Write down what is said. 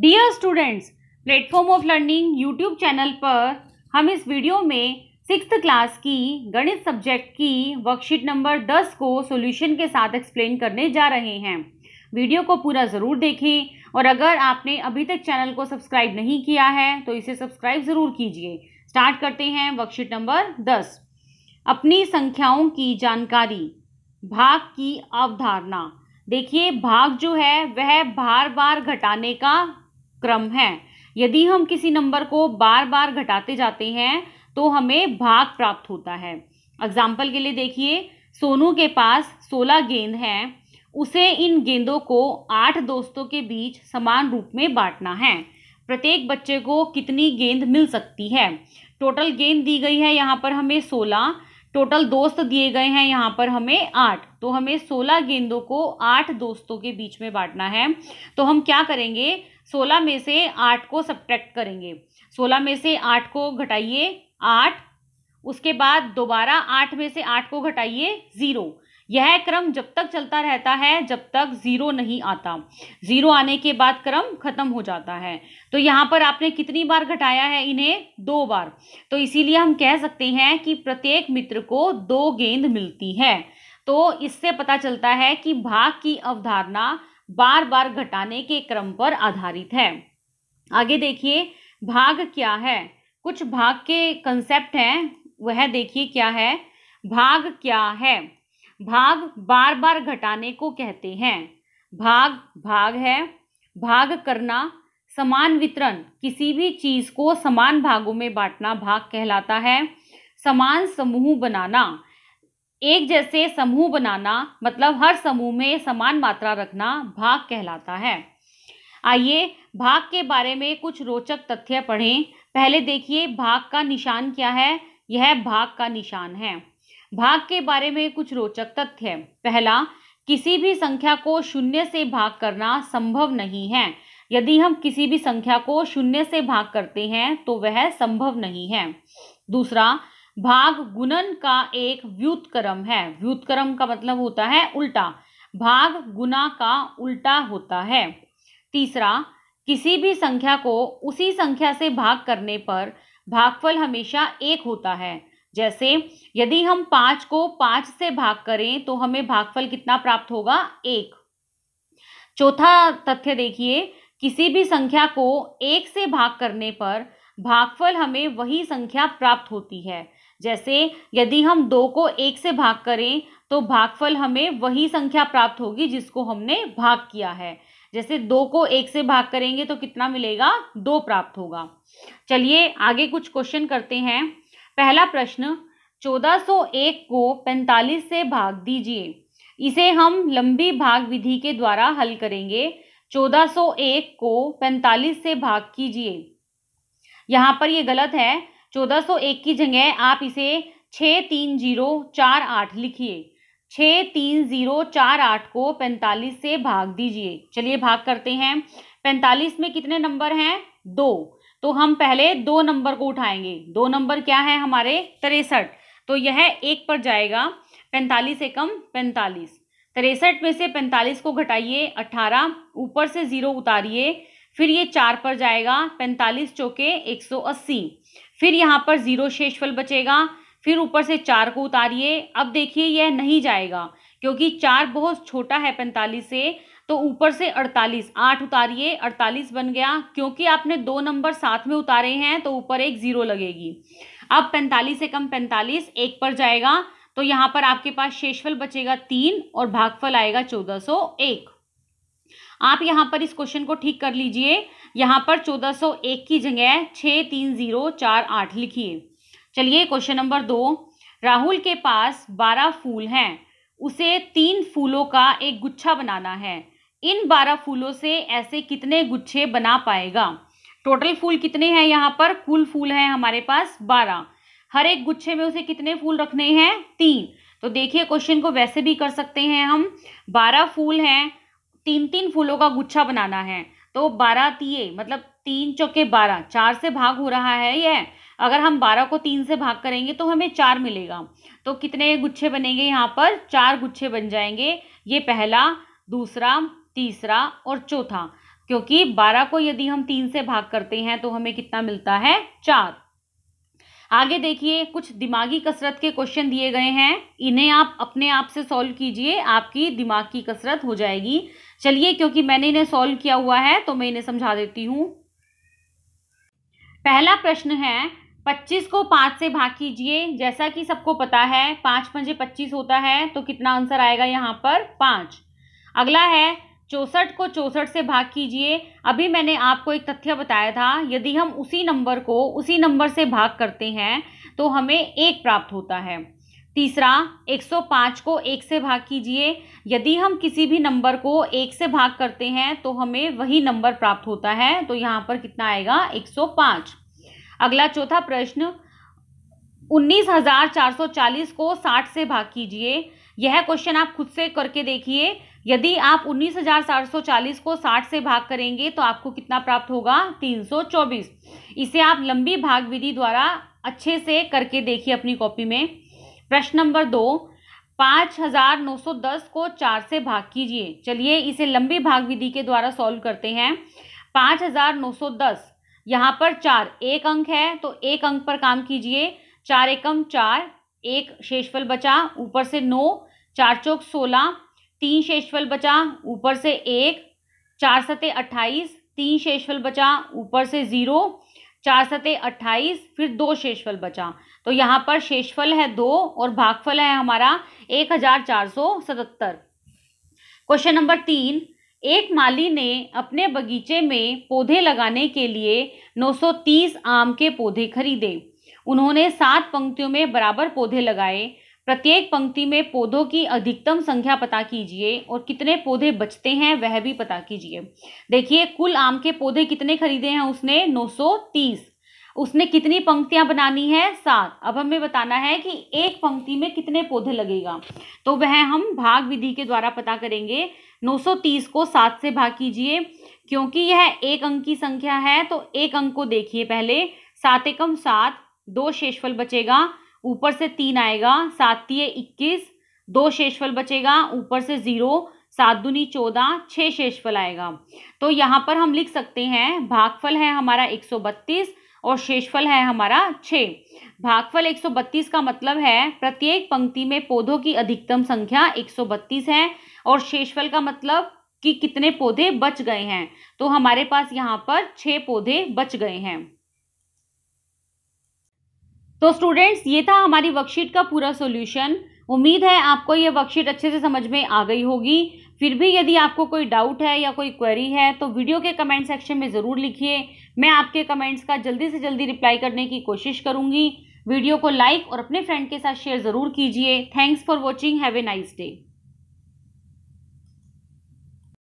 dear students platform of learning YouTube channel पर हम इस वीडियो में सिक्स क्लास की गणित सब्जेक्ट की वर्कशीट नंबर दस को सॉल्यूशन के साथ एक्सप्लेन करने जा रहे हैं वीडियो को पूरा ज़रूर देखें और अगर आपने अभी तक चैनल को सब्सक्राइब नहीं किया है तो इसे सब्सक्राइब ज़रूर कीजिए स्टार्ट करते हैं वर्कशीट नंबर दस अपनी संख्याओं की जानकारी भाग की अवधारणा देखिए भाग जो है वह बार बार घटाने का क्रम है यदि हम किसी नंबर को बार बार घटाते जाते हैं तो हमें भाग प्राप्त होता है एग्जाम्पल के लिए देखिए सोनू के पास सोलह गेंद हैं उसे इन गेंदों को आठ दोस्तों के बीच समान रूप में बांटना है प्रत्येक बच्चे को कितनी गेंद मिल सकती है टोटल गेंद दी गई है यहाँ पर हमें सोलह टोटल दोस्त दिए गए हैं यहाँ पर हमें आठ तो हमें सोलह गेंदों को आठ दोस्तों के बीच में बांटना है तो हम क्या करेंगे सोलह में से आठ को सब्ट्रैक्ट करेंगे सोलह में से आठ को घटाइए आठ उसके बाद दोबारा आठ में से आठ को घटाइए ज़ीरो यह क्रम जब तक चलता रहता है जब तक ज़ीरो नहीं आता ज़ीरो आने के बाद क्रम ख़त्म हो जाता है तो यहाँ पर आपने कितनी बार घटाया है इन्हें दो बार तो इसीलिए हम कह सकते हैं कि प्रत्येक मित्र को दो गेंद मिलती है तो इससे पता चलता है कि भाग की अवधारणा बार बार घटाने के क्रम पर आधारित है आगे देखिए भाग क्या है कुछ भाग के कंसेप्ट हैं वह देखिए क्या है भाग क्या है भाग बार बार घटाने को कहते हैं भाग भाग है भाग करना समान वितरण किसी भी चीज़ को समान भागों में बांटना भाग कहलाता है समान समूह बनाना एक जैसे समूह बनाना मतलब हर समूह में समान मात्रा रखना भाग कहलाता है आइए भाग के बारे में कुछ रोचक तथ्य पढ़ें पहले देखिए भाग का निशान क्या है यह भाग का निशान है भाग के बारे में कुछ रोचक तथ्य पहला किसी भी संख्या को शून्य से भाग करना संभव नहीं है यदि हम किसी भी संख्या को शून्य से भाग करते हैं तो वह संभव नहीं है दूसरा भाग गुणन का एक व्युतक्रम है व्युतक्रम का मतलब होता है उल्टा भाग गुना का उल्टा होता है तीसरा किसी भी संख्या को उसी संख्या से भाग करने पर भागफल हमेशा एक होता है जैसे यदि हम पांच को पांच से भाग करें तो हमें भागफल कितना प्राप्त होगा एक चौथा तथ्य देखिए किसी भी संख्या को एक से भाग करने पर भागफल हमें वही संख्या प्राप्त होती है जैसे यदि हम दो को एक से भाग करें तो भागफल हमें वही संख्या प्राप्त होगी जिसको हमने भाग किया है जैसे दो को एक से भाग करेंगे तो कितना मिलेगा दो प्राप्त होगा चलिए आगे कुछ क्वेश्चन करते हैं पहला प्रश्न 1401 को 45 से भाग दीजिए इसे हम लंबी भाग विधि के द्वारा हल करेंगे 1401 को 45 से भाग कीजिए यहाँ पर ये गलत है 1401 की जगह आप इसे छः तीन जीरो चार आठ लिखिए छः तीन जीरो चार आठ को पैंतालीस से भाग दीजिए चलिए भाग करते हैं पैंतालीस में कितने नंबर हैं दो तो हम पहले दो नंबर को उठाएंगे दो नंबर क्या है हमारे तिरसठ तो यह एक पर जाएगा पैंतालीस एकम पैंतालीस तिरसठ में से पैंतालीस को घटाइए अट्ठारह ऊपर से ज़ीरो उतारिए फिर ये चार पर जाएगा पैंतालीस चौके एक सौ अस्सी फिर यहाँ पर ज़ीरो शेषफल बचेगा फिर ऊपर से चार को उतारिए अब देखिए यह नहीं जाएगा क्योंकि चार बहुत छोटा है पैंतालीस से तो ऊपर से अड़तालीस आठ उतारिए अड़तालीस बन गया क्योंकि आपने दो नंबर साथ में उतारे हैं तो ऊपर एक ज़ीरो लगेगी अब पैंतालीस से कम पैंतालीस एक पर जाएगा तो यहाँ पर आपके पास शेषफल बचेगा तीन और भागफल आएगा चौदह सौ एक आप यहाँ पर इस क्वेश्चन को ठीक कर लीजिए यहाँ पर चौदह सौ एक की जगह छः तीन ज़ीरो चार आठ लिखिए चलिए क्वेश्चन नंबर दो राहुल के पास बारह फूल हैं उसे तीन फूलों का एक गुच्छा बनाना है इन बारह फूलों से ऐसे कितने गुच्छे बना पाएगा टोटल फूल कितने हैं यहाँ पर कुल फूल हैं हमारे पास बारह हर एक गुच्छे में उसे कितने फूल रखने हैं तीन तो देखिए क्वेश्चन को वैसे भी कर सकते हैं हम बारह फूल हैं तीन तीन फूलों का गुच्छा बनाना है तो बारह तीये मतलब तीन चौके बारह चार से भाग हो रहा है यह अगर हम बारह को तीन से भाग करेंगे तो हमें चार मिलेगा तो कितने गुच्छे बनेंगे यहाँ पर चार गुच्छे बन जाएंगे ये पहला दूसरा तीसरा और चौथा क्योंकि बारह को यदि हम तीन से भाग करते हैं तो हमें कितना मिलता है चार आगे देखिए कुछ दिमागी कसरत के क्वेश्चन दिए गए हैं इन्हें आप अपने आप से सॉल्व कीजिए आपकी दिमाग की कसरत हो जाएगी चलिए क्योंकि मैंने इन्हें सॉल्व किया हुआ है तो मैं इन्हें समझा देती हूँ पहला प्रश्न है पच्चीस को 5 से भाग कीजिए जैसा कि सबको पता है 5 पंजे पच्चीस होता है तो कितना आंसर आएगा यहाँ पर 5 अगला है चौंसठ को चौंसठ से भाग कीजिए अभी मैंने आपको एक तथ्य बताया था यदि हम उसी नंबर को उसी नंबर से भाग करते हैं तो हमें एक प्राप्त होता है तीसरा 105 को एक से भाग कीजिए यदि हम किसी भी नंबर को एक से भाग करते हैं तो हमें वही नंबर प्राप्त होता है तो यहाँ पर कितना आएगा 105 अगला चौथा प्रश्न 19,440 को 60 से भाग कीजिए यह क्वेश्चन आप खुद से करके देखिए यदि आप 19,440 को 60 से भाग करेंगे तो आपको कितना प्राप्त होगा 324 इसे आप लंबी भाग विधि द्वारा अच्छे से करके देखिए अपनी कॉपी में प्रश्न नंबर दो पाँच हजार नौ सौ दस को चार से भाग कीजिए चलिए इसे लंबी भाग विधि के द्वारा सॉल्व करते हैं पाँच हजार नौ सौ दस यहाँ पर चार एक अंक है तो एक अंक पर काम कीजिए चार एकम चार एक शेषफल बचा ऊपर से नौ चार चौक सोलह तीन शेषफल बचा ऊपर से एक चार सते अट्ठाईस तीन शेषफल बचा ऊपर से ज़ीरो चार सते अट्ठाईस फिर दो शेषफल बचा तो यहाँ पर शेषफल है दो और भागफल है हमारा एक हज़ार चार सौ सतहत्तर क्वेश्चन नंबर तीन एक माली ने अपने बगीचे में पौधे लगाने के लिए 930 आम के पौधे खरीदे उन्होंने सात पंक्तियों में बराबर पौधे लगाए प्रत्येक पंक्ति में पौधों की अधिकतम संख्या पता कीजिए और कितने पौधे बचते हैं वह भी पता कीजिए देखिए कुल आम के पौधे कितने खरीदे हैं उसने 930 उसने कितनी पंक्तियां बनानी है सात अब हमें बताना है कि एक पंक्ति में कितने पौधे लगेगा तो वह हम भाग विधि के द्वारा पता करेंगे 930 को सात से भाग कीजिए क्योंकि यह एक अंक की संख्या है तो एक अंक को देखिए पहले सात एकम सात दो शेषफल बचेगा ऊपर से तीन आएगा सात तीय इक्कीस दो शेषफल बचेगा ऊपर से ज़ीरो सात दुनी चौदह छः शेषफल आएगा तो यहाँ पर हम लिख सकते हैं भागफल है हमारा एक सौ बत्तीस और शेषफल है हमारा छः भागफल एक सौ बत्तीस का मतलब है प्रत्येक पंक्ति में पौधों की अधिकतम संख्या एक सौ बत्तीस है और शेषफल का मतलब कि कितने पौधे बच गए हैं तो हमारे पास यहाँ पर छः पौधे बच गए हैं तो स्टूडेंट्स ये था हमारी वर्कशीट का पूरा सॉल्यूशन उम्मीद है आपको ये वर्कशीट अच्छे से समझ में आ गई होगी फिर भी यदि आपको कोई डाउट है या कोई क्वेरी है तो वीडियो के कमेंट सेक्शन में ज़रूर लिखिए मैं आपके कमेंट्स का जल्दी से जल्दी रिप्लाई करने की कोशिश करूँगी वीडियो को लाइक और अपने फ्रेंड के साथ शेयर ज़रूर कीजिए thanks for watching have a nice day